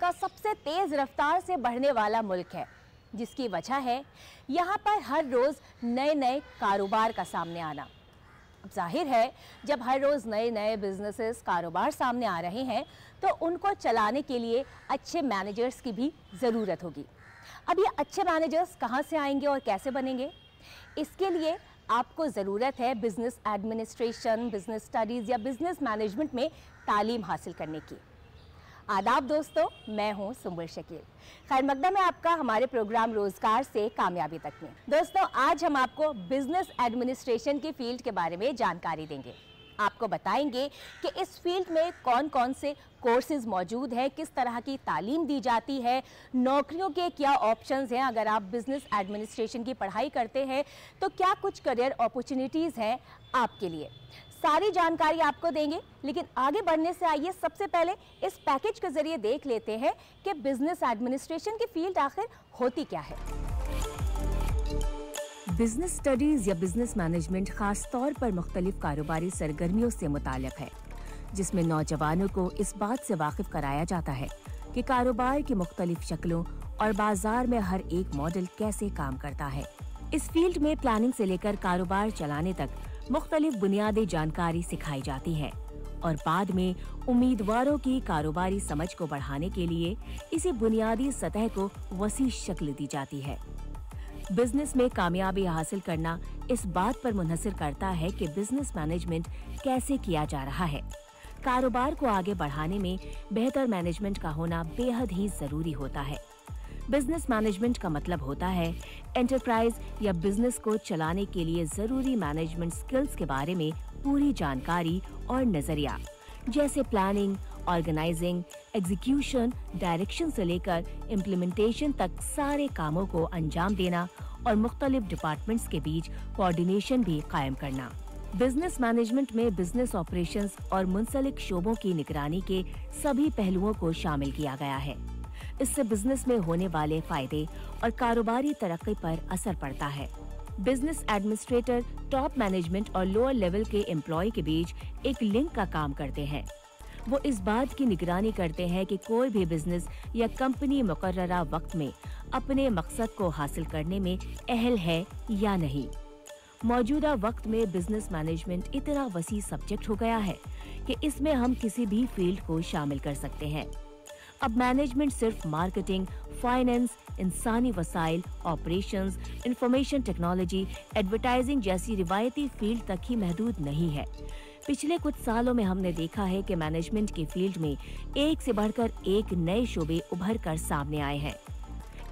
का सबसे तेज रफ्तार से बढ़ने वाला मुल्क है जिसकी वजह है यहाँ पर हर रोज़ नए नए कारोबार का सामने आना अब जाहिर है जब हर रोज़ नए नए बिजनेसेस कारोबार सामने आ रहे हैं तो उनको चलाने के लिए अच्छे मैनेजर्स की भी ज़रूरत होगी अब ये अच्छे मैनेजर्स कहाँ से आएंगे और कैसे बनेंगे इसके लिए आपको ज़रूरत है बिज़नेस एडमिनिस्ट्रेशन बिज़नेस स्टडीज़ या बिज़नेस मैनेजमेंट में तालीम हासिल करने की आदाब दोस्तों मैं हूँ सुमर शकील खैर मकदम है आपका हमारे प्रोग्राम रोजगार से कामयाबी तक में दोस्तों आज हम आपको बिजनेस एडमिनिस्ट्रेशन की फील्ड के बारे में जानकारी देंगे आपको बताएंगे कि इस फील्ड में कौन कौन से कोर्सेज मौजूद हैं किस तरह की तालीम दी जाती है नौकरियों के क्या ऑप्शंस हैं अगर आप बिज़नेस एडमिनिस्ट्रेशन की पढ़ाई करते हैं तो क्या कुछ करियर अपॉर्चुनिटीज़ हैं आपके लिए सारी जानकारी आपको देंगे लेकिन आगे बढ़ने से आइए सबसे पहले इस पैकेज के जरिए देख लेते हैं कि बिजनेस एडमिनिस्ट्रेशन की फील्ड आखिर होती क्या है बिजनेस स्टडीज या बिजनेस मैनेजमेंट खास तौर पर मुख्तलिफ कारोबारी सरगर्मियों से मुतल है जिसमें नौजवानों को इस बात से वाकिफ कराया जाता है कि कारोबार की मुख्तलिफ शक्लों और बाजार में हर एक मॉडल कैसे काम करता है इस फील्ड में प्लानिंग से लेकर कारोबार चलाने तक मुख्तलिफ बुनियादी जानकारी सिखाई जाती है और बाद में उम्मीदवारों की कारोबारी समझ को बढ़ाने के लिए इसी बुनियादी सतह को वसी शक्ल दी जाती है बिजनेस में कामयाबी हासिल करना इस बात पर मुनहसर करता है कि बिजनेस मैनेजमेंट कैसे किया जा रहा है कारोबार को आगे बढ़ाने में बेहतर मैनेजमेंट का होना बेहद ही जरूरी होता है बिजनेस मैनेजमेंट का मतलब होता है एंटरप्राइज या बिजनेस को चलाने के लिए जरूरी मैनेजमेंट स्किल्स के बारे में पूरी जानकारी और नजरिया जैसे प्लानिंग ऑर्गेनाइजिंग एग्जीक्यूशन डायरेक्शन से लेकर इम्प्लीमेंटेशन तक सारे कामों को अंजाम देना और मुख्तलिफ डिपार्टमेंट्स के बीच कोऑर्डिनेशन भी कायम करना बिजनेस मैनेजमेंट में बिजनेस ऑपरेशंस और मुंसलिक शोबों की निगरानी के सभी पहलुओं को शामिल किया गया है इससे बिजनेस में होने वाले फायदे और कारोबारी तरक्की पर असर पड़ता है बिजनेस एडमिनिस्ट्रेटर टॉप मैनेजमेंट और लोअर लेवल के एम्प्लॉय के बीच एक लिंक का काम करते हैं वो इस बात की निगरानी करते हैं कि कोई भी बिजनेस या कंपनी मुकर्रा वक्त में अपने मकसद को हासिल करने में अहल है या नहीं मौजूदा वक्त में बिजनेस मैनेजमेंट इतना वसी सब्जेक्ट हो गया है कि इसमें हम किसी भी फील्ड को शामिल कर सकते हैं अब मैनेजमेंट सिर्फ मार्केटिंग फाइनेंस इंसानी वसाइल ऑपरेशन इंफॉर्मेशन टेक्नोलॉजी एडवर्टाइजिंग जैसी रिवायती फील्ड तक ही महदूद नहीं है पिछले कुछ सालों में हमने देखा है कि मैनेजमेंट के फील्ड में एक से बढ़कर एक नए शोबे उभर कर सामने आए हैं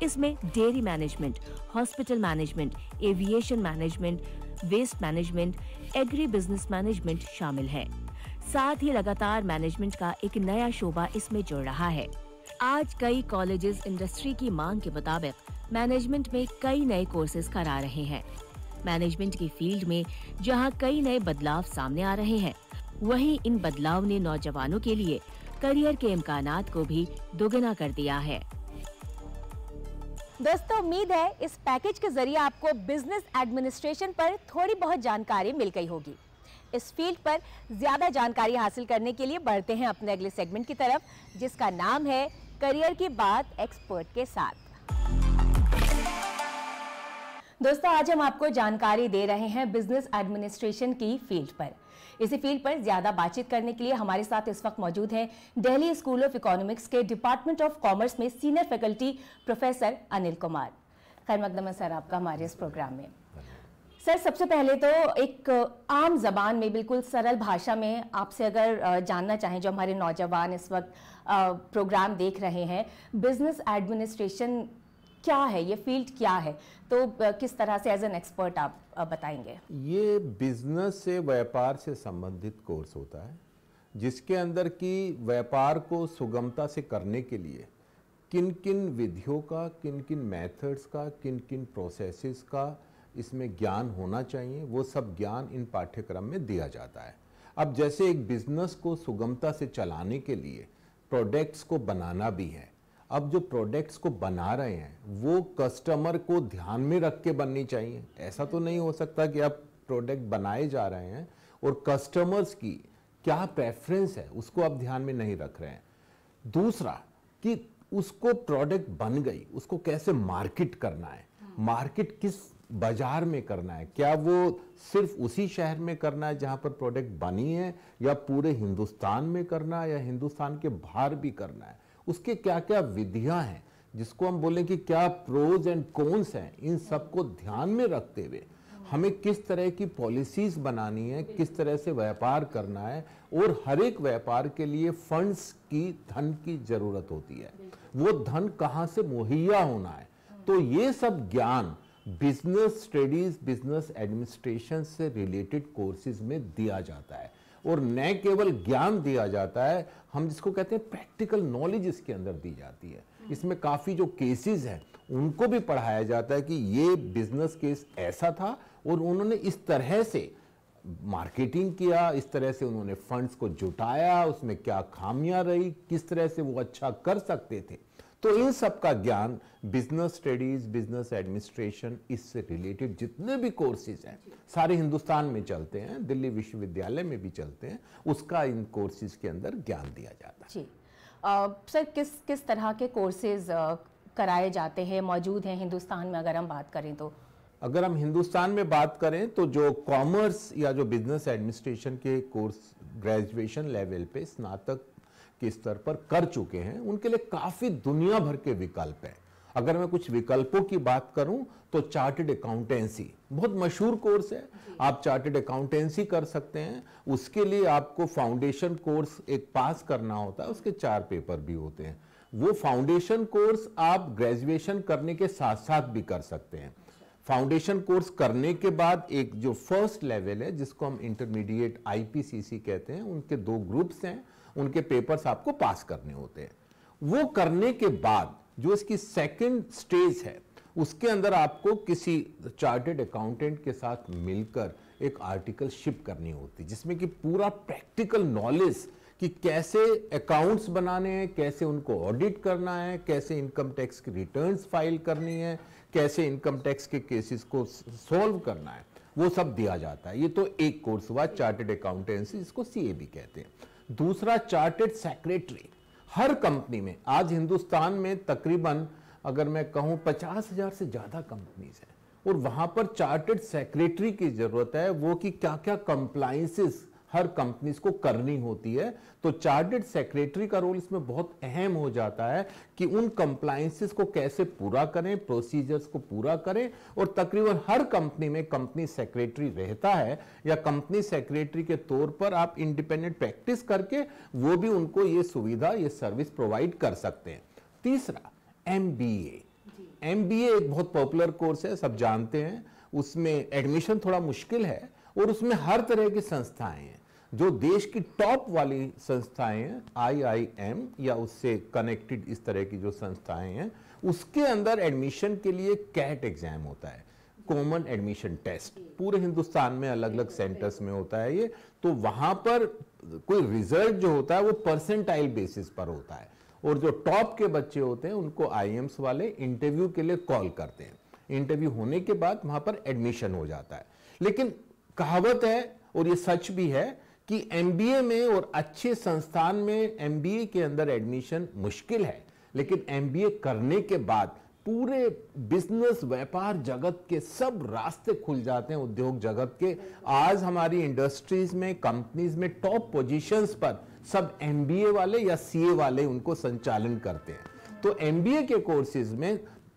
इसमें dairy management hospital management aviation management waste management agribusiness management शामिल है साथ ही लगातार मैनेजमेंट का एक नया शोबा इसमें जुड़ रहा है आज कई कॉलेजेस इंडस्ट्री की मांग के मुताबिक मैनेजमेंट में कई नए कोर्सेज करा रहे हैं मैनेजमेंट की फील्ड में जहां कई नए बदलाव सामने आ रहे हैं वहीं इन बदलाव ने नौजवानों के लिए करियर के इम्कान को भी दोगुना कर दिया है दोस्तों उम्मीद है इस पैकेज के जरिए आपको बिजनेस एडमिनिस्ट्रेशन पर थोड़ी बहुत जानकारी मिल गई होगी इस फील्ड पर ज़्यादा जानकारी हासिल करने के लिए बढ़ते हैं अपने अगले सेगमेंट की तरफ जिसका नाम है करियर की बात एक्सपर्ट के साथ दोस्तों आज हम आपको जानकारी दे रहे हैं बिजनेस एडमिनिस्ट्रेशन की फील्ड पर इसी फील्ड पर ज्यादा बातचीत करने के लिए हमारे साथ इस वक्त मौजूद हैं दिल्ली स्कूल ऑफ इकोनॉमिक्स के डिपार्टमेंट ऑफ कॉमर्स में senior faculty professor Anil Kumar खैर मकदमा सर आपका हमारे इस प्रोग्राम में सर सबसे पहले तो एक आम जबान में बिल्कुल सरल भाषा में आपसे अगर जानना चाहें जो हमारे नौजवान इस वक्त प्रोग्राम देख रहे हैं बिजनेस एडमिनिस्ट्रेशन क्या है ये फील्ड क्या है तो किस तरह से एज एन एक्सपर्ट आप बताएंगे ये बिजनेस से व्यापार से संबंधित कोर्स होता है जिसके अंदर की व्यापार को सुगमता से करने के लिए किन किन विधियों का किन किन मेथड्स का किन किन प्रोसेसेस का इसमें ज्ञान होना चाहिए वो सब ज्ञान इन पाठ्यक्रम में दिया जाता है अब जैसे एक बिजनेस को सुगमता से चलाने के लिए प्रोडक्ट्स को बनाना भी है अब जो प्रोडक्ट्स को बना रहे हैं वो कस्टमर को ध्यान में रख के बननी चाहिए ऐसा तो नहीं हो सकता कि आप प्रोडक्ट बनाए जा रहे हैं और कस्टमर्स की क्या प्रेफरेंस है उसको आप ध्यान में नहीं रख रहे हैं दूसरा कि उसको प्रोडक्ट बन गई उसको कैसे मार्केट करना है मार्केट किस बाजार में करना है क्या वो सिर्फ उसी शहर में करना है जहाँ पर प्रोडक्ट बनी है या पूरे हिंदुस्तान में करना है या हिंदुस्तान के बाहर भी करना है उसके क्या क्या विधियाँ हैं जिसको हम बोलें कि क्या प्रोज एंड कॉन्स हैं इन सबको ध्यान में रखते हुए हमें किस तरह की पॉलिसीज बनानी है किस तरह से व्यापार करना है और हर एक व्यापार के लिए फंड्स की धन की जरूरत होती है वो धन कहाँ से मुहैया होना है तो ये सब ज्ञान बिजनेस स्टडीज बिजनेस एडमिनिस्ट्रेशन से रिलेटेड कोर्सेज में दिया जाता है और न केवल ज्ञान दिया जाता है हम जिसको कहते हैं प्रैक्टिकल नॉलेज इसके अंदर दी जाती है हम्म। इसमें काफ़ी जो केसेस हैं उनको भी पढ़ाया जाता है कि ये बिजनेस केस ऐसा था और उन्होंने इस तरह से मार्केटिंग किया इस तरह से उन्होंने फंड्स को जुटाया उसमें क्या खामियां रही किस तरह से वो अच्छा कर सकते थे तो इन सब का ज्ञान बिजनेस स्टडीज बिजनेस एडमिनिस्ट्रेशन इससे रिलेटेड जितने भी कोर्सेज हैं सारे हिंदुस्तान में चलते हैं दिल्ली विश्वविद्यालय में भी चलते हैं उसका इन कोर्सेज के अंदर ज्ञान दिया जाता है जी आ, सर किस किस तरह के कोर्सेज कराए जाते हैं मौजूद हैं हिंदुस्तान में अगर हम बात करें तो अगर हम हिंदुस्तान में बात करें तो जो कॉमर्स या जो बिजनेस एडमिनिस्ट्रेशन के कोर्स ग्रेजुएशन लेवल पे स्नातक के स्तर पर कर चुके हैं उनके लिए काफी दुनिया भर के विकल्प हैं अगर मैं कुछ विकल्पों की बात करूं तो चार्टेड अकाउंटेंसी बहुत मशहूर कोर्स है आप चार्टेड अकाउंटेंसी कर सकते हैं उसके लिए आपको फाउंडेशन कोर्स एक पास करना होता है उसके चार पेपर भी होते हैं वो फाउंडेशन कोर्स आप ग्रेजुएशन करने के साथ साथ भी कर सकते हैं फाउंडेशन कोर्स करने के बाद एक जो फर्स्ट लेवल है जिसको हम इंटरमीडिएट आईपीसीसी कहते हैं उनके दो ग्रुप्स हैं उनके पेपर्स आपको पास करने होते हैं वो करने के बाद जो इसकी सेकेंड स्टेज है उसके अंदर आपको किसी चार्टेड अकाउंटेंट के साथ मिलकर एक आर्टिकल शिप करनी होती है जिसमें कि पूरा प्रैक्टिकल नॉलेज कि कैसे अकाउंट्स बनाने हैं कैसे उनको ऑडिट करना है कैसे इनकम टैक्स की रिटर्न्स फाइल करनी है कैसे इनकम टैक्स के केसेस को सॉल्व करना है वो सब दिया जाता है ये तो एक कोर्स हुआ चार्टेड अकाउंटेंसी इसको सी कहते हैं दूसरा चार्टेड सेक्रेटरी हर कंपनी में आज हिंदुस्तान में तकरीबन अगर मैं कहूं पचास हजार से ज़्यादा कंपनीज हैं और वहां पर चार्टेड सेक्रेटरी की ज़रूरत है वो कि क्या क्या कंप्लाइंसिस हर कंपनीज को करनी होती है तो चार्टेड सेक्रेटरी का रोल इसमें बहुत अहम हो जाता है कि उन कंप्लाइंसिस को कैसे पूरा करें प्रोसीजर्स को पूरा करें और तकरीबन हर कंपनी में कंपनी सेक्रेटरी रहता है या कंपनी सेक्रेटरी के तौर पर आप इंडिपेंडेंट प्रैक्टिस करके वो भी उनको ये सुविधा ये सर्विस प्रोवाइड कर सकते हैं तीसरा एम बी एक बहुत पॉपुलर कोर्स है सब जानते हैं उसमें एडमिशन थोड़ा मुश्किल है और उसमें हर तरह की संस्थाएं हैं जो देश की टॉप वाली संस्थाएं आईआईएम या उससे कनेक्टेड इस तरह की जो संस्थाएं हैं उसके अंदर एडमिशन के लिए कैट एग्जाम होता है कॉमन एडमिशन टेस्ट पूरे हिंदुस्तान में अलग अलग सेंटर्स में होता है ये तो वहां पर कोई रिजल्ट जो होता है वो परसेंटाइल बेसिस पर होता है और जो टॉप के बच्चे होते हैं उनको आई वाले इंटरव्यू के लिए कॉल करते हैं इंटरव्यू होने के बाद वहां पर एडमिशन हो जाता है लेकिन कहावत है और ये सच भी है कि एमबीए में और अच्छे संस्थान में एमबीए के अंदर एडमिशन मुश्किल है लेकिन एमबीए करने के बाद पूरे बिजनेस व्यापार जगत के सब रास्ते खुल जाते हैं उद्योग जगत के आज हमारी इंडस्ट्रीज में कंपनीज में टॉप पोजीशंस पर सब एमबीए वाले या सीए वाले उनको संचालन करते हैं तो एमबीए के कोर्सेज में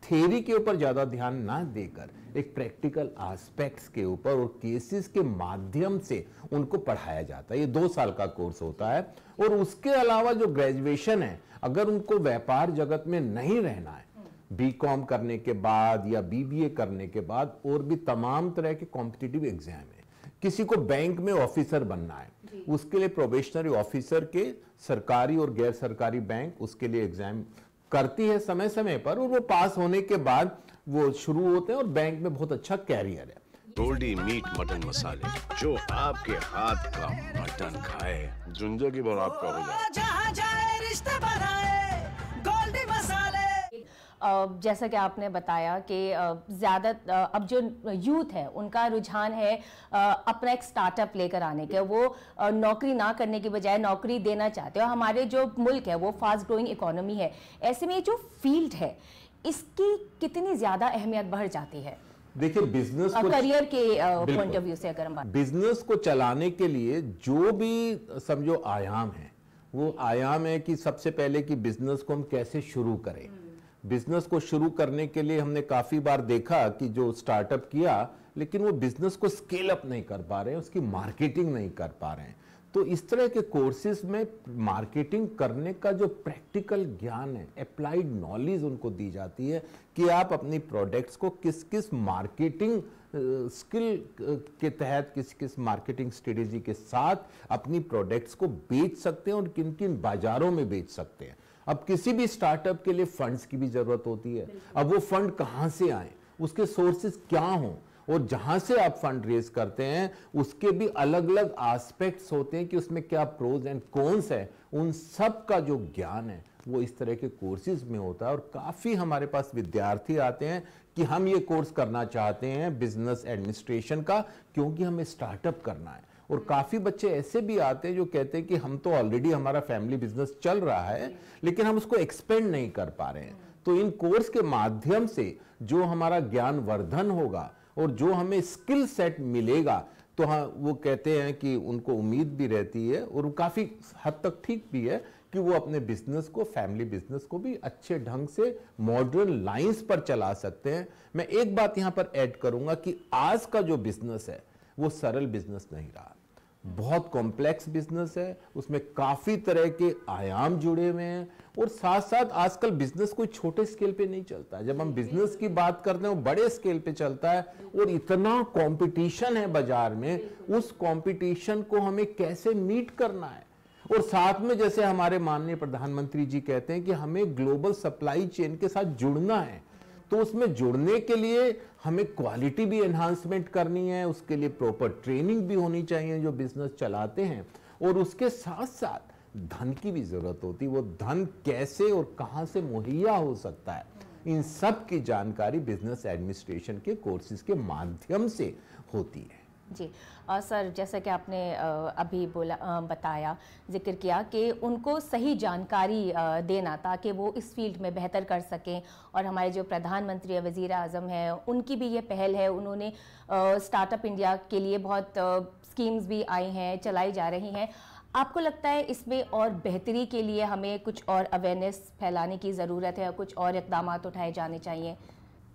थेरी के ऊपर ज़्यादा ध्यान ना देकर एक प्रैक्टिकल एस्पेक्ट्स के ऊपर और केसेस के माध्यम से उनको पढ़ाया जाता है ये दो साल का कोर्स होता है और उसके अलावा जो ग्रेजुएशन है अगर उनको व्यापार जगत में नहीं रहना है बी कॉम करने के बाद या बीबीए करने के बाद और भी तमाम तरह के कॉम्पिटिटिव एग्जाम है किसी को बैंक में ऑफिसर बनना है उसके लिए प्रोबेशनरी ऑफिसर के सरकारी और गैर सरकारी बैंक उसके लिए एग्जाम करती है समय समय पर और वो पास होने के बाद वो शुरू होते हैं और बैंक में बहुत अच्छा कैरियर है टोल्डी मीट मटन मसाले जो आपके हाथ का मटन खाए झुंझे की बार का हो जाए जैसा कि आपने बताया कि ज़्यादा अब जो यूथ है उनका रुझान है अपना एक स्टार्टअप लेकर आने के वो नौकरी ना करने के बजाय नौकरी देना चाहते हो हमारे जो मुल्क है वो फास्ट ग्रोइंग इकोनॉमी है ऐसे में जो फील्ड है इसकी कितनी ज़्यादा अहमियत बढ़ जाती है देखिए बिजनेस को करियर के पॉइंट ऑफ व्यू से अगर हम बात बिजनेस को चलाने के लिए जो भी समझो आयाम है वो आयाम है कि सबसे पहले कि बिजनेस को हम कैसे शुरू करें बिजनेस को शुरू करने के लिए हमने काफ़ी बार देखा कि जो स्टार्टअप किया लेकिन वो बिजनेस को स्केल अप नहीं कर पा रहे हैं उसकी मार्केटिंग नहीं कर पा रहे हैं तो इस तरह के कोर्सेज में मार्केटिंग करने का जो प्रैक्टिकल ज्ञान है अप्लाइड नॉलेज उनको दी जाती है कि आप अपनी प्रोडक्ट्स को किस किस मार्केटिंग स्किल के तहत किस किस मार्केटिंग स्ट्रेटेजी के साथ अपनी प्रोडक्ट्स को बेच सकते हैं और किन किन बाज़ारों में बेच सकते हैं अब किसी भी स्टार्टअप के लिए फंड्स की भी जरूरत होती है अब वो फंड कहाँ से आए उसके सोर्सेज क्या हों और जहां से आप फंड रेज करते हैं उसके भी अलग अलग आस्पेक्ट्स होते हैं कि उसमें क्या प्रोज एंड कॉन्स है उन सब का जो ज्ञान है वो इस तरह के कोर्सेज में होता है और काफ़ी हमारे पास विद्यार्थी आते हैं कि हम ये कोर्स करना चाहते हैं बिजनेस एडमिनिस्ट्रेशन का क्योंकि हमें स्टार्टअप करना है और काफ़ी बच्चे ऐसे भी आते हैं जो कहते हैं कि हम तो ऑलरेडी हमारा फैमिली बिजनेस चल रहा है लेकिन हम उसको एक्सपेंड नहीं कर पा रहे हैं तो इन कोर्स के माध्यम से जो हमारा ज्ञान वर्धन होगा और जो हमें स्किल सेट मिलेगा तो हाँ वो कहते हैं कि उनको उम्मीद भी रहती है और काफ़ी हद तक ठीक भी है कि वो अपने बिजनेस को फैमिली बिजनेस को भी अच्छे ढंग से मॉडर्न लाइंस पर चला सकते हैं मैं एक बात यहाँ पर ऐड करूँगा कि आज का जो बिजनेस है वो सरल बिजनेस नहीं रहा बहुत कॉम्प्लेक्स बिजनेस है उसमें काफ़ी तरह के आयाम जुड़े हुए हैं और साथ साथ आजकल बिजनेस कोई छोटे स्केल पे नहीं चलता जब हम बिजनेस की बात करते हैं वो बड़े स्केल पे चलता है और इतना कंपटीशन है बाजार में उस कंपटीशन को हमें कैसे मीट करना है और साथ में जैसे हमारे माननीय प्रधानमंत्री जी कहते हैं कि हमें ग्लोबल सप्लाई चेन के साथ जुड़ना है तो उसमें जुड़ने के लिए हमें क्वालिटी भी एनहांसमेंट करनी है उसके लिए प्रॉपर ट्रेनिंग भी होनी चाहिए जो बिजनेस चलाते हैं और उसके साथ साथ धन की भी ज़रूरत होती है वो धन कैसे और कहाँ से मुहैया हो सकता है इन सब की जानकारी बिजनेस एडमिनिस्ट्रेशन के कोर्सेज के माध्यम से होती है जी आ, सर जैसा कि आपने आ, अभी बोला आ, बताया जिक्र किया कि उनको सही जानकारी आ, देना ताकि वो इस फील्ड में बेहतर कर सकें और हमारे जो प्रधानमंत्री या वज़ी अजम हैं उनकी भी ये पहल है उन्होंने स्टार्टअप इंडिया के लिए बहुत आ, स्कीम्स भी आई हैं चलाई जा रही हैं आपको लगता है इसमें और बेहतरी के लिए हमें कुछ और अवेयरनेस फैलाने की ज़रूरत है और कुछ और इकदाम उठाए जाने चाहिए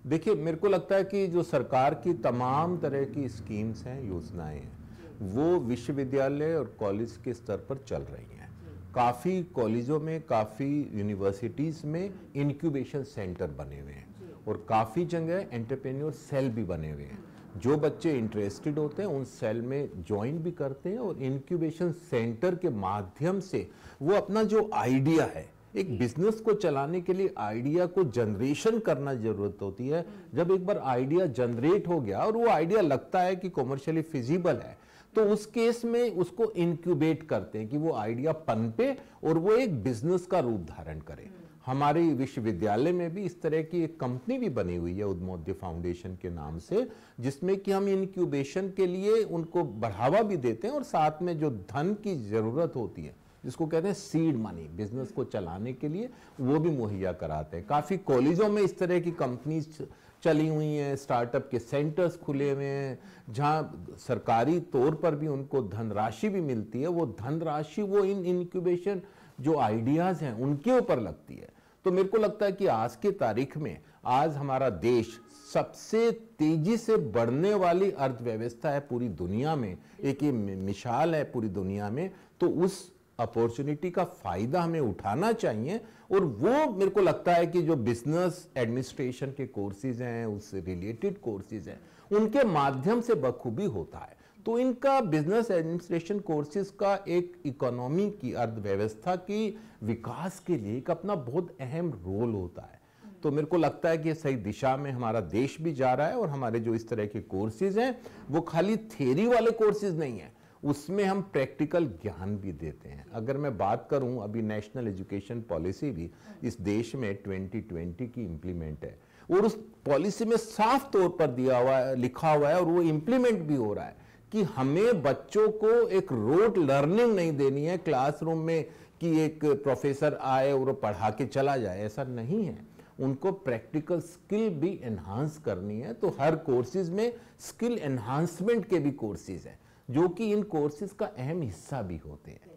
देखिए मेरे को लगता है कि जो सरकार की तमाम तरह की स्कीम्स हैं योजनाएं हैं वो विश्वविद्यालय और कॉलेज के स्तर पर चल रही हैं काफ़ी कॉलेजों में काफ़ी यूनिवर्सिटीज़ में इनक्यूबेशन सेंटर बने हुए हैं और काफ़ी जगह एंटरप्रेन्योर सेल भी बने हुए हैं जो बच्चे इंटरेस्टेड होते हैं उन सेल में ज्वाइन भी करते हैं और इनक्यूबेशन सेंटर के माध्यम से वो अपना जो आइडिया है एक बिजनेस हम्म। को चलाने के लिए आइडिया को जनरेशन करना जरूरत होती है हम्म। जब एक बार आइडिया जनरेट हो गया और वो आइडिया लगता है कि कॉमर्शियली फिजिबल है तो उस केस में उसको इनक्यूबेट करते हैं कि वो आइडिया पनपे और वो एक बिजनेस का रूप धारण करे हम्म। हमारे विश्वविद्यालय में भी इस तरह की एक कंपनी भी बनी हुई है उदमोद्य फाउंडेशन के नाम से जिसमें कि हम इनक्यूबेशन के लिए उनको बढ़ावा भी देते हैं और साथ में जो धन की जरूरत होती है जिसको कहते हैं सीड मनी बिजनेस को चलाने के लिए वो भी मुहैया कराते हैं काफ़ी कॉलेजों में इस तरह की कंपनीज चली हुई हैं स्टार्टअप के सेंटर्स खुले हुए हैं जहाँ सरकारी तौर पर भी उनको धनराशि भी मिलती है वो धनराशि वो इन इनक्यूबेशन जो आइडियाज़ हैं उनके ऊपर लगती है तो मेरे को लगता है कि आज की तारीख में आज हमारा देश सबसे तेजी से बढ़ने वाली अर्थव्यवस्था है पूरी दुनिया में एक ये मिसाल है पूरी दुनिया में तो उस अपॉर्चुनिटी का फायदा हमें उठाना चाहिए और वो मेरे को लगता है कि जो बिजनेस एडमिनिस्ट्रेशन के कोर्सेज हैं उससे रिलेटेड कोर्सेज हैं उनके माध्यम से बखूबी होता है तो इनका बिजनेस एडमिनिस्ट्रेशन कोर्सेज का एक इकोनॉमी की अर्थव्यवस्था की विकास के लिए एक अपना बहुत अहम रोल होता है तो मेरे को लगता है कि सही दिशा में हमारा देश भी जा रहा है और हमारे जो इस तरह के कोर्सेज हैं वो खाली थेरी वाले कोर्सेज नहीं हैं उसमें हम प्रैक्टिकल ज्ञान भी देते हैं अगर मैं बात करूं अभी नेशनल एजुकेशन पॉलिसी भी इस देश में 2020 की इम्प्लीमेंट है और उस पॉलिसी में साफ तौर पर दिया हुआ है लिखा हुआ है और वो इम्प्लीमेंट भी हो रहा है कि हमें बच्चों को एक रोड लर्निंग नहीं देनी है क्लासरूम में कि एक प्रोफेसर आए और पढ़ा के चला जाए ऐसा नहीं है उनको प्रैक्टिकल स्किल भी एनहांस करनी है तो हर कोर्सेज में स्किल एनहांसमेंट के भी कोर्सेज हैं जो कि इन कोर्सेज का अहम हिस्सा भी होते हैं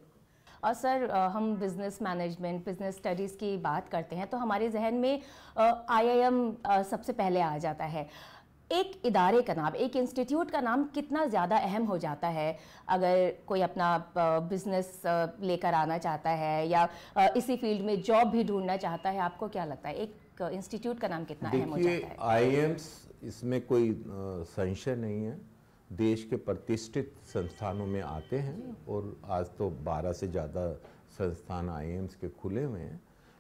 और सर हम बिज़नेस मैनेजमेंट बिज़नेस स्टडीज़ की बात करते हैं तो हमारे जहन में आईआईएम सबसे पहले आ जाता है एक इदारे का नाम एक इंस्टीट्यूट का नाम कितना ज़्यादा अहम हो जाता है अगर कोई अपना बिजनेस लेकर आना चाहता है या इसी फील्ड में जॉब भी ढूंढना चाहता है आपको क्या लगता है एक इंस्टीट्यूट का नाम कितना अहम हो जाता है आई इसमें कोई संशय नहीं है देश के प्रतिष्ठित संस्थानों में आते हैं और आज तो 12 से ज़्यादा संस्थान आईएम्स के खुले हुए हैं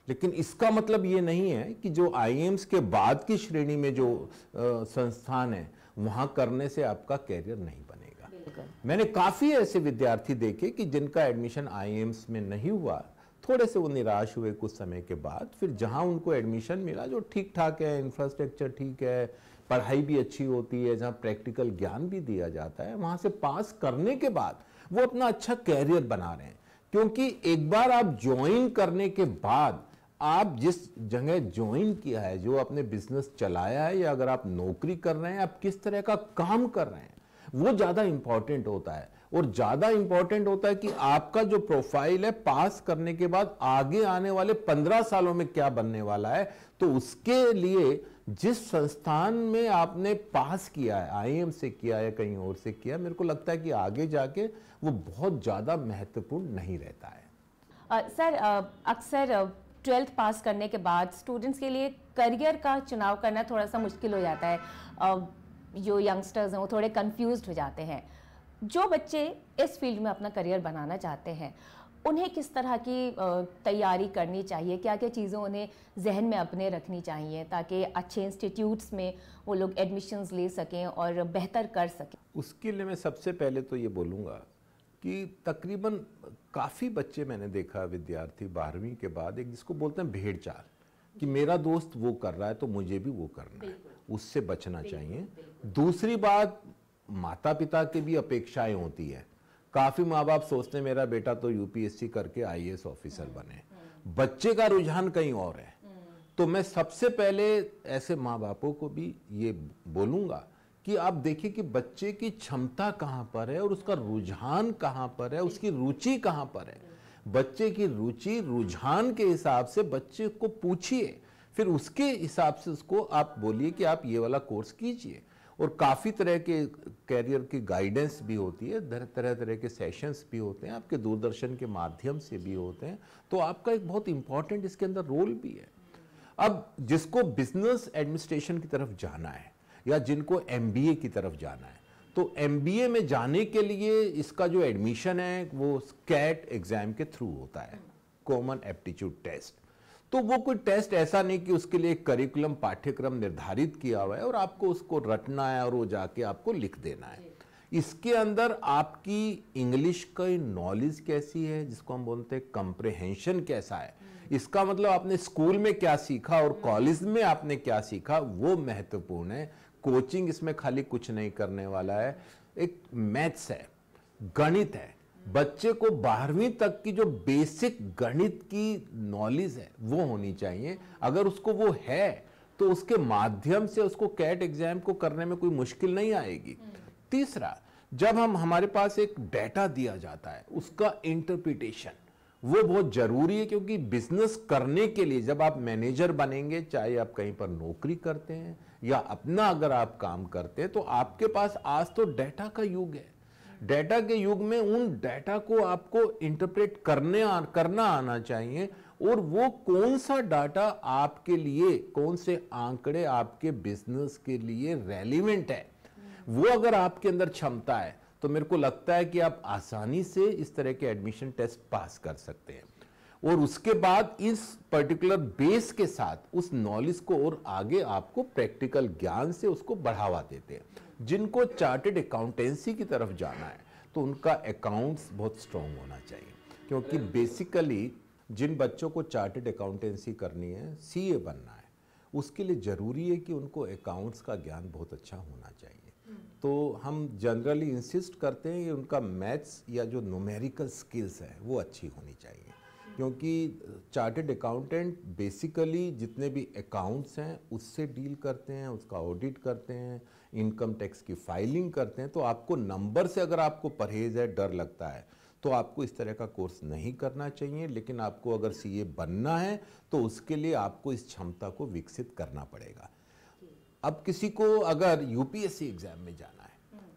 लेकिन इसका मतलब ये नहीं है कि जो आईएम्स के बाद की श्रेणी में जो आ, संस्थान है वहाँ करने से आपका कैरियर नहीं बनेगा मैंने काफ़ी ऐसे विद्यार्थी देखे कि जिनका एडमिशन आईएम्स में नहीं हुआ थोड़े से वो निराश हुए कुछ समय के बाद फिर जहाँ उनको एडमिशन मिला जो ठीक ठाक है इंफ्रास्ट्रक्चर ठीक है पढ़ाई भी अच्छी होती है जहाँ प्रैक्टिकल ज्ञान भी दिया जाता है वहाँ से पास करने के बाद वो अपना अच्छा कैरियर बना रहे हैं क्योंकि एक बार आप ज्वाइन करने के बाद आप जिस जगह ज्वाइन किया है जो आपने बिजनेस चलाया है या अगर आप नौकरी कर रहे हैं आप किस तरह का काम कर रहे हैं वो ज़्यादा इम्पॉर्टेंट होता है और ज़्यादा इम्पॉर्टेंट होता है कि आपका जो प्रोफाइल है पास करने के बाद आगे आने वाले पंद्रह सालों में क्या बनने वाला है तो उसके लिए जिस संस्थान में आपने पास किया है आईएम से किया या कहीं और से किया मेरे को लगता है कि आगे जाके वो बहुत ज़्यादा महत्वपूर्ण नहीं रहता है आ, सर अक्सर ट्वेल्थ पास करने के बाद स्टूडेंट्स के लिए करियर का चुनाव करना थोड़ा सा मुश्किल हो जाता है आ, जो यंगस्टर्स हैं वो थोड़े कन्फ्यूज हो जाते हैं जो बच्चे इस फील्ड में अपना करियर बनाना चाहते हैं उन्हें किस तरह की तैयारी करनी चाहिए क्या क्या चीज़ें उन्हें जहन में अपने रखनी चाहिए ताकि अच्छे इंस्टीट्यूट्स में वो लोग एडमिशन्स ले सकें और बेहतर कर सकें उसके लिए मैं सबसे पहले तो ये बोलूँगा कि तकरीबन काफ़ी बच्चे मैंने देखा विद्यार्थी बारहवीं के बाद एक जिसको बोलते हैं भेड़ चाल कि मेरा दोस्त वो कर रहा है तो मुझे भी वो करना है उससे बचना चाहिए दूसरी बात माता पिता की भी अपेक्षाएं होती है काफ़ी माँ बाप सोचते हैं मेरा बेटा तो यूपीएससी करके आईएएस ऑफिसर बने बच्चे का रुझान कहीं और है तो मैं सबसे पहले ऐसे माँ बापों को भी ये बोलूँगा कि आप देखिए कि बच्चे की क्षमता कहाँ पर है और उसका रुझान कहाँ पर है उसकी रुचि कहाँ पर है बच्चे की रुचि रुझान के हिसाब से बच्चे को पूछिए फिर उसके हिसाब से उसको आप बोलिए कि आप ये वाला कोर्स कीजिए और काफ़ी तरह के कैरियर की गाइडेंस भी होती है तरह तरह के सेशंस भी होते हैं आपके दूरदर्शन के माध्यम से भी होते हैं तो आपका एक बहुत इंपॉर्टेंट इसके अंदर रोल भी है अब जिसको बिजनेस एडमिनिस्ट्रेशन की तरफ जाना है या जिनको एम की तरफ जाना है तो एम में जाने के लिए इसका जो एडमिशन है वो कैट एग्ज़ाम के थ्रू होता है कॉमन एप्टीट्यूड टेस्ट तो वो कोई टेस्ट ऐसा नहीं कि उसके लिए करिकुलम पाठ्यक्रम निर्धारित किया हुआ है और आपको उसको रटना है और वो जाके आपको लिख देना है इसके अंदर आपकी इंग्लिश का नॉलेज कैसी है जिसको हम बोलते हैं कंप्रेहेंशन कैसा है इसका मतलब आपने स्कूल में क्या सीखा और कॉलेज में आपने क्या सीखा वो महत्वपूर्ण है कोचिंग इसमें खाली कुछ नहीं करने वाला है एक मैथ्स है गणित है बच्चे को बारहवीं तक की जो बेसिक गणित की नॉलेज है वो होनी चाहिए अगर उसको वो है तो उसके माध्यम से उसको कैट एग्जाम को करने में कोई मुश्किल नहीं आएगी हम्म। तीसरा जब हम हमारे पास एक डेटा दिया जाता है उसका इंटरप्रिटेशन वो बहुत जरूरी है क्योंकि बिजनेस करने के लिए जब आप मैनेजर बनेंगे चाहे आप कहीं पर नौकरी करते हैं या अपना अगर आप काम करते हैं तो आपके पास आज तो डेटा का युग है डेटा के युग में उन डेटा को आपको इंटरप्रेट करने आ, करना आना चाहिए और वो कौन सा डाटा आपके लिए कौन से आंकड़े आपके बिजनेस के लिए रेलिवेंट है वो अगर आपके अंदर क्षमता है तो मेरे को लगता है कि आप आसानी से इस तरह के एडमिशन टेस्ट पास कर सकते हैं और उसके बाद इस पर्टिकुलर बेस के साथ उस नॉलेज को और आगे आपको प्रैक्टिकल ज्ञान से उसको बढ़ावा देते हैं जिनको चार्टेड अकाउंटेंसी की तरफ जाना है तो उनका अकाउंट्स बहुत स्ट्रांग होना चाहिए क्योंकि बेसिकली जिन बच्चों को चार्टेड अकाउंटेंसी करनी है सीए बनना है उसके लिए ज़रूरी है कि उनको अकाउंट्स का ज्ञान बहुत अच्छा होना चाहिए तो हम जनरली इंसिस्ट करते हैं कि उनका मैथ्स या जो नोमेरिकल स्किल्स हैं वो अच्छी होनी चाहिए क्योंकि चार्टेड अकाउंटेंट बेसिकली जितने भी अकाउंट्स हैं उससे डील करते हैं उसका ऑडिट करते हैं इनकम टैक्स की फाइलिंग करते हैं तो आपको नंबर से अगर आपको परहेज है डर लगता है तो आपको इस तरह का कोर्स नहीं करना चाहिए लेकिन आपको अगर सीए बनना है तो उसके लिए आपको इस क्षमता को विकसित करना पड़ेगा अब किसी को अगर यूपीएससी एग्ज़ाम में जाना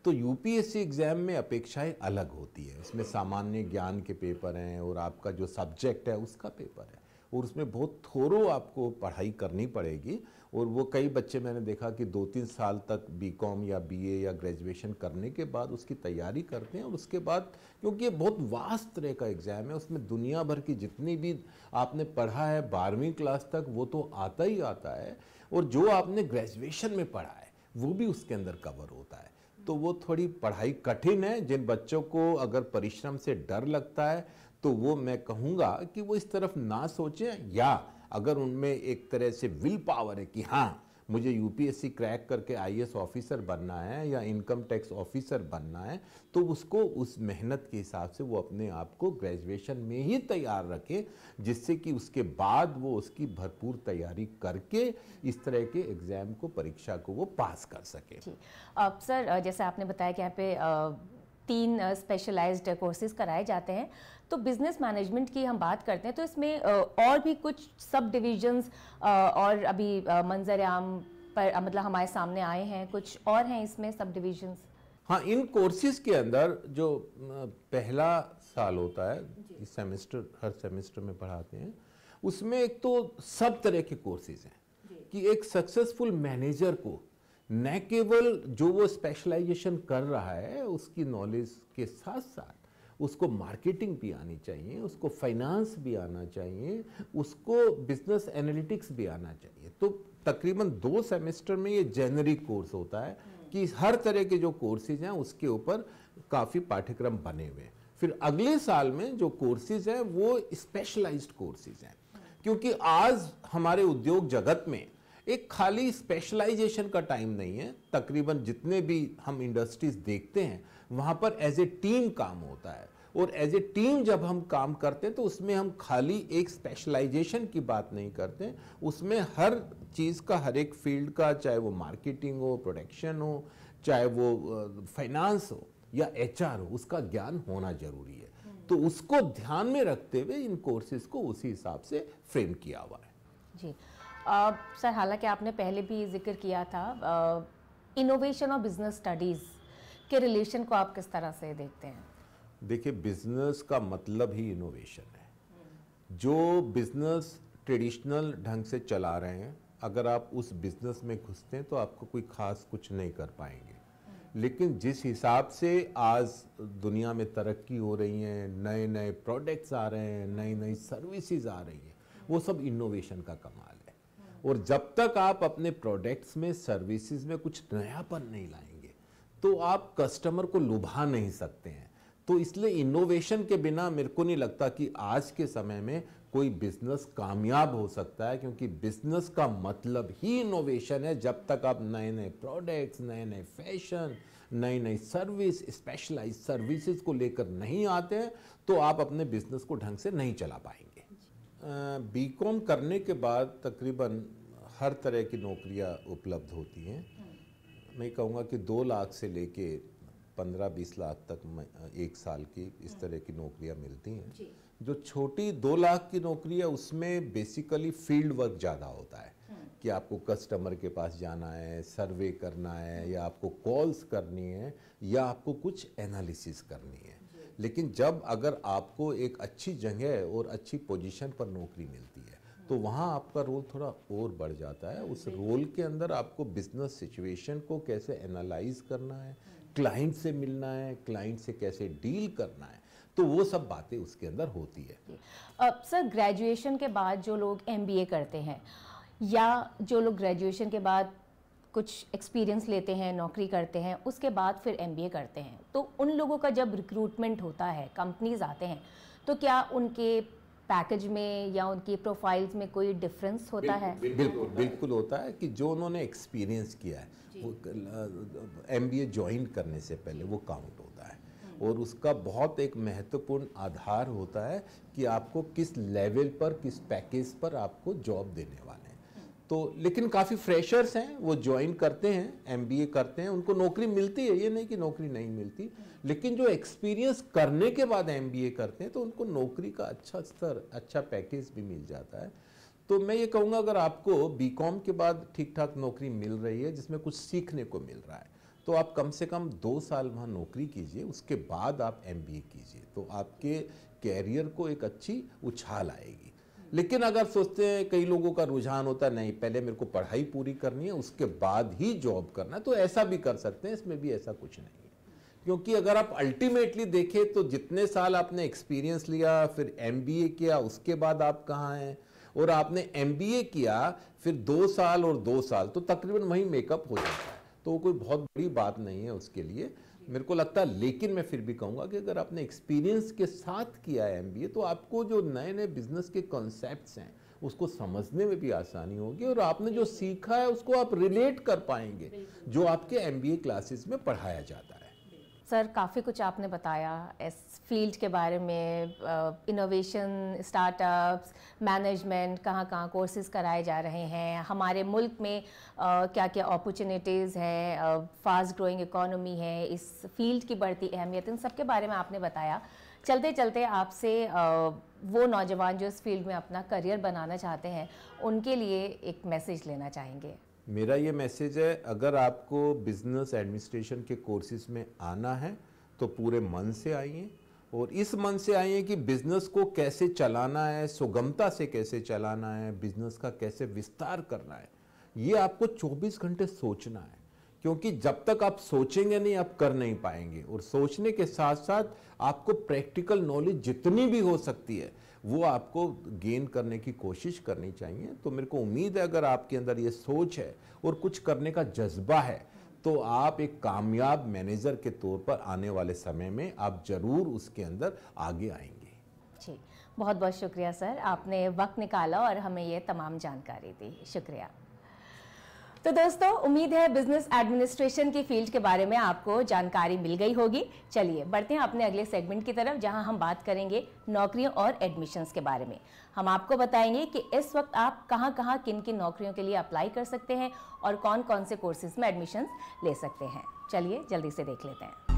तो यूपीएससी एग्ज़ाम में अपेक्षाएं अलग होती है उसमें सामान्य ज्ञान के पेपर हैं और आपका जो सब्जेक्ट है उसका पेपर है और उसमें बहुत थोरो आपको पढ़ाई करनी पड़ेगी और वो कई बच्चे मैंने देखा कि दो तीन साल तक बीकॉम या बीए या ग्रेजुएशन करने के बाद उसकी तैयारी करते हैं और उसके बाद क्योंकि ये बहुत वास्त तरह का एग्ज़ाम है उसमें दुनिया भर की जितनी भी आपने पढ़ा है बारहवीं क्लास तक वो तो आता ही आता है और जो आपने ग्रेजुएशन में पढ़ा है वो भी उसके अंदर कवर होता है तो वो थोड़ी पढ़ाई कठिन है जिन बच्चों को अगर परिश्रम से डर लगता है तो वो मैं कहूँगा कि वो इस तरफ ना सोचें या अगर उनमें एक तरह से विल पावर है कि हाँ मुझे यूपीएससी क्रैक करके आईएएस ऑफिसर बनना है या इनकम टैक्स ऑफिसर बनना है तो उसको उस मेहनत के हिसाब से वो अपने आप को ग्रेजुएशन में ही तैयार रखे जिससे कि उसके बाद वो उसकी भरपूर तैयारी करके इस तरह के एग्ज़ाम को परीक्षा को वो पास कर सके अब सर जैसे आपने बताया कि यहाँ पे तीन स्पेशलाइज्ड कोर्सेज कराए जाते हैं तो बिजनेस मैनेजमेंट की हम बात करते हैं तो इसमें और भी कुछ सब डिविजन्स और अभी मंजर आम पर मतलब हमारे सामने आए हैं कुछ और हैं इसमें सब डिविजन्स हाँ इन कोर्सेज के अंदर जो पहला साल होता है सेमेस्टर हर सेमेस्टर में पढ़ाते हैं उसमें एक तो सब तरह के कोर्सेज हैं कि एक सक्सेसफुल मैनेजर को न केवल जो वो स्पेशलाइजेशन कर रहा है उसकी नॉलेज के साथ साथ उसको मार्केटिंग भी आनी चाहिए उसको फाइनेंस भी आना चाहिए उसको बिजनेस एनालिटिक्स भी आना चाहिए तो तकरीबन दो सेमेस्टर में ये जेनरिक कोर्स होता है कि हर तरह के जो कोर्सेज हैं उसके ऊपर काफ़ी पाठ्यक्रम बने हुए हैं फिर अगले साल में जो कोर्सेज हैं वो स्पेशलाइज्ड कोर्सेज हैं क्योंकि आज हमारे उद्योग जगत में एक खाली स्पेशलाइजेशन का टाइम नहीं है तकरीबन जितने भी हम इंडस्ट्रीज देखते हैं वहाँ पर एज ए टीम काम होता है और एज ए टीम जब हम काम करते हैं तो उसमें हम खाली एक स्पेशलाइजेशन की बात नहीं करते उसमें हर चीज़ का हर एक फील्ड का चाहे वो मार्केटिंग हो प्रोडक्शन हो चाहे वो फाइनेंस हो या एच हो उसका ज्ञान होना जरूरी है हम्म। तो उसको ध्यान में रखते हुए इन कोर्सेज को उसी हिसाब से फ्रेम किया हुआ है जी आ, सर हालांकि आपने पहले भी जिक्र किया था इनोवेशन और बिजनेस स्टडीज़ के रिलेशन को आप किस तरह से देखते हैं देखिए बिजनेस का मतलब ही इनोवेशन है जो बिजनेस ट्रेडिशनल ढंग से चला रहे हैं अगर आप उस बिजनेस में घुसते हैं तो आपको कोई खास कुछ नहीं कर पाएंगे लेकिन जिस हिसाब से आज दुनिया में तरक्की हो रही है नए नए प्रोडक्ट्स आ रहे हैं नई नई सर्विसेज आ रही हैं वो सब इनोवेशन का कमाल है और जब तक आप अपने प्रोडक्ट्स में सर्विसेज में कुछ नयापन नहीं लाएंगे तो आप कस्टमर को लुभा नहीं सकते हैं तो इसलिए इनोवेशन के बिना मेरे को नहीं लगता कि आज के समय में कोई बिजनेस कामयाब हो सकता है क्योंकि बिजनेस का मतलब ही इनोवेशन है जब तक आप नए नए प्रोडक्ट्स नए नए फैशन नई नई सर्विस स्पेशलाइज सर्विसेज को लेकर नहीं आते हैं तो आप अपने बिजनेस को ढंग से नहीं चला पाएंगे बीकॉम करने के बाद तकरीबन हर तरह की नौकरियां उपलब्ध होती हैं मैं कहूँगा कि दो लाख से लेके पंद्रह बीस लाख तक एक साल की इस हम्म। तरह की नौकरियां मिलती हैं जो छोटी दो लाख की नौकरी है उसमें बेसिकली फील्ड वर्क ज़्यादा होता है हम्म। कि आपको कस्टमर के पास जाना है सर्वे करना है हम्म। या आपको कॉल्स करनी है या आपको कुछ एनालिसिस करनी है लेकिन जब अगर आपको एक अच्छी जगह और अच्छी पोजीशन पर नौकरी मिलती है तो वहाँ आपका रोल थोड़ा और बढ़ जाता है उस रोल के अंदर आपको बिजनेस सिचुएशन को कैसे एनालाइज करना है क्लाइंट से मिलना है क्लाइंट से कैसे डील करना है तो वो सब बातें उसके अंदर होती है अब सर ग्रेजुएशन के बाद जो लोग एम करते हैं या जो लोग ग्रेजुएशन के बाद कुछ एक्सपीरियंस लेते हैं नौकरी करते हैं उसके बाद फिर एम करते हैं तो उन लोगों का जब रिक्रूटमेंट होता है कंपनीज आते हैं तो क्या उनके पैकेज में या उनकी प्रोफाइल्स में कोई डिफरेंस होता है बिल्कुल बिल्कुल, होता है। कि जो उन्होंने एक्सपीरियंस किया है वो एम बी ज्वाइन करने से पहले वो काउंट होता है हम्म। और उसका बहुत एक महत्वपूर्ण आधार होता है कि आपको किस लेवल पर किस पैकेज पर आपको जॉब देने वाले हैं तो लेकिन काफ़ी फ्रेशर्स हैं वो ज्वाइन करते हैं एमबीए करते हैं उनको नौकरी मिलती है ये नहीं कि नौकरी नहीं मिलती लेकिन जो एक्सपीरियंस करने के बाद एमबीए करते हैं तो उनको नौकरी का अच्छा स्तर अच्छा पैकेज भी मिल जाता है तो मैं ये कहूँगा अगर आपको बी के बाद ठीक ठाक नौकरी मिल रही है जिसमें कुछ सीखने को मिल रहा है तो आप कम से कम दो साल वहाँ नौकरी कीजिए उसके बाद आप एम कीजिए तो आपके कैरियर को एक अच्छी उछाल आएगी लेकिन अगर सोचते हैं कई लोगों का रुझान होता है नहीं पहले मेरे को पढ़ाई पूरी करनी है उसके बाद ही जॉब करना तो ऐसा भी कर सकते हैं इसमें भी ऐसा कुछ नहीं है क्योंकि अगर आप अल्टीमेटली देखें तो जितने साल आपने एक्सपीरियंस लिया फिर एम किया उसके बाद आप कहाँ हैं और आपने एम किया फिर दो साल और दो साल तो तकरीबन वही मेकअप हो जाता है तो कोई बहुत बड़ी बात नहीं है उसके लिए मेरे को लगता है लेकिन मैं फिर भी कहूँगा कि अगर आपने एक्सपीरियंस के साथ किया है एम तो आपको जो नए नए बिजनेस के कॉन्सेप्ट हैं उसको समझने में भी आसानी होगी और आपने जो सीखा है उसको आप रिलेट कर पाएंगे जो आपके एम क्लासेस में पढ़ाया जाता है सर काफ़ी कुछ आपने बताया इस फील्ड के बारे में इनोवेशन स्टार्टअप्स मैनेजमेंट कहाँ कहाँ कोर्सेज कराए जा रहे हैं हमारे मुल्क में आ, क्या क्या अपॉर्चुनिटीज़ हैं फास्ट ग्रोइंग इकोनॉमी है इस फील्ड की बढ़ती अहमियत इन सब के बारे में आपने बताया चलते चलते आपसे वो नौजवान जो इस फील्ड में अपना करियर बनाना चाहते हैं उनके लिए एक मैसेज लेना चाहेंगे मेरा ये मैसेज है अगर आपको बिजनेस एडमिनिस्ट्रेशन के कोर्सेज में आना है तो पूरे मन से आइए और इस मन से आइए कि बिजनेस को कैसे चलाना है सुगमता से कैसे चलाना है बिजनेस का कैसे विस्तार करना है ये आपको 24 घंटे सोचना है क्योंकि जब तक आप सोचेंगे नहीं आप कर नहीं पाएंगे और सोचने के साथ साथ आपको प्रैक्टिकल नॉलेज जितनी भी हो सकती है वो आपको गेन करने की कोशिश करनी चाहिए तो मेरे को उम्मीद है अगर आपके अंदर ये सोच है और कुछ करने का जज्बा है तो आप एक कामयाब मैनेजर के तौर पर आने वाले समय में आप ज़रूर उसके अंदर आगे आएंगे जी बहुत बहुत शुक्रिया सर आपने वक्त निकाला और हमें ये तमाम जानकारी दी शुक्रिया तो दोस्तों उम्मीद है बिजनेस एडमिनिस्ट्रेशन की फील्ड के बारे में आपको जानकारी मिल गई होगी चलिए बढ़ते हैं अपने अगले सेगमेंट की तरफ जहां हम बात करेंगे नौकरियों और एडमिशन्स के बारे में हम आपको बताएंगे कि इस वक्त आप कहां कहां किन किन नौकरियों के लिए अप्लाई कर सकते हैं और कौन कौन से कोर्सेज में एडमिशन्स ले सकते हैं चलिए जल्दी से देख लेते हैं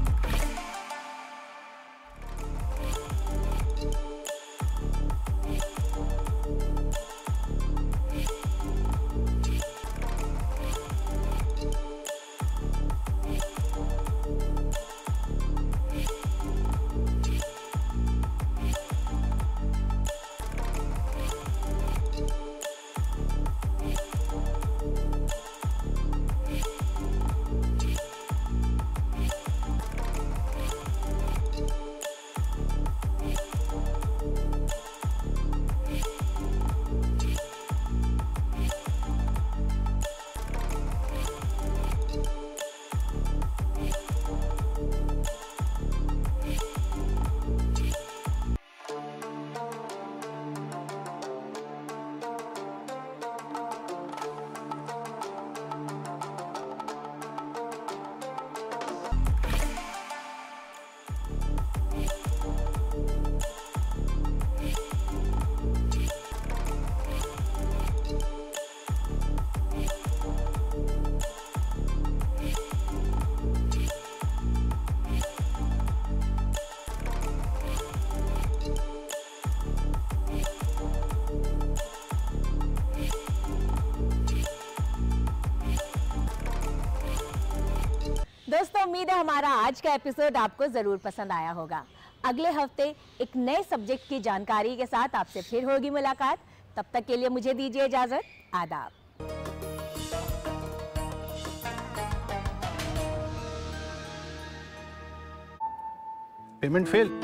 हमारा आज का एपिसोड आपको ज़रूर पसंद आया होगा अगले हफ्ते एक नए सब्जेक्ट की जानकारी के साथ आपसे फिर होगी मुलाकात तब तक के लिए मुझे दीजिए इजाज़त आदाब पेमेंट फेल